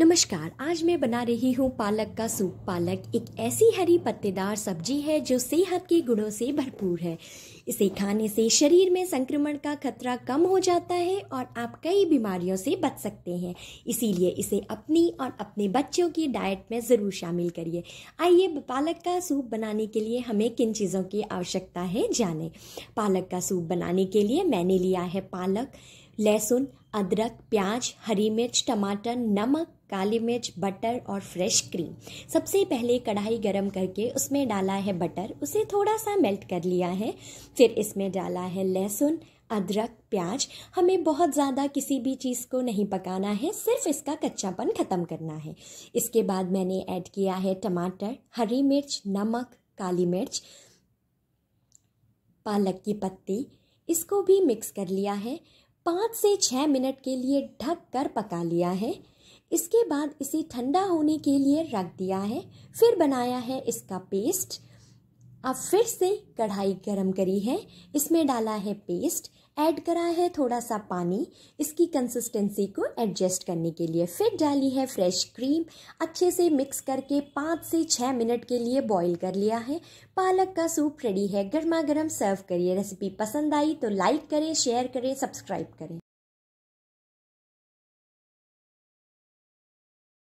नमस्कार आज मैं बना रही हूँ पालक का सूप पालक एक ऐसी हरी पत्तेदार सब्जी है जो सेहत के गुणों से भरपूर है इसे खाने से शरीर में संक्रमण का खतरा कम हो जाता है और आप कई बीमारियों से बच सकते हैं इसीलिए इसे अपनी और अपने बच्चों की डाइट में ज़रूर शामिल करिए आइए पालक का सूप बनाने के लिए हमें किन चीज़ों की आवश्यकता है जाने पालक का सूप बनाने के लिए मैंने लिया है पालक लहसुन अदरक प्याज हरी मिर्च टमाटर नमक काली मिर्च बटर और फ्रेश क्रीम सबसे पहले कढ़ाई गरम करके उसमें डाला है बटर उसे थोड़ा सा मेल्ट कर लिया है फिर इसमें डाला है लहसुन अदरक प्याज हमें बहुत ज़्यादा किसी भी चीज़ को नहीं पकाना है सिर्फ इसका कच्चापन ख़त्म करना है इसके बाद मैंने ऐड किया है टमाटर हरी मिर्च नमक काली मिर्च पालक की पत्ती इसको भी मिक्स कर लिया है पाँच से छः मिनट के लिए ढक कर पका लिया है इसके बाद इसे ठंडा होने के लिए रख दिया है फिर बनाया है इसका पेस्ट अब फिर से कढ़ाई गरम करी है इसमें डाला है पेस्ट ऐड करा है थोड़ा सा पानी इसकी कंसिस्टेंसी को एडजस्ट करने के लिए फिर डाली है फ्रेश क्रीम अच्छे से मिक्स करके पाँच से छः मिनट के लिए बॉईल कर लिया है पालक का सूप रेडी है गर्मा गर्म सर्व करिए रेसिपी पसंद आई तो लाइक करें शेयर करें सब्सक्राइब करें